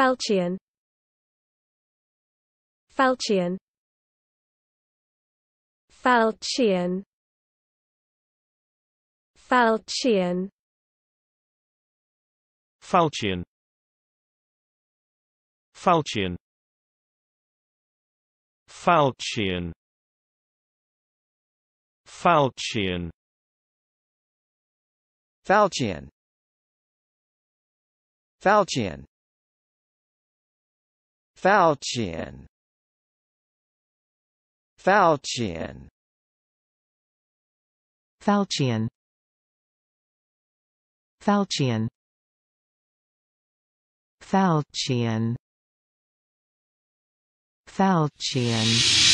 Falchion Falchion Falchion Falchion Falchion Falchion Falchion Falchion Falchion Falchion Falchion Falchion Falchion Falchion Falchion Falchion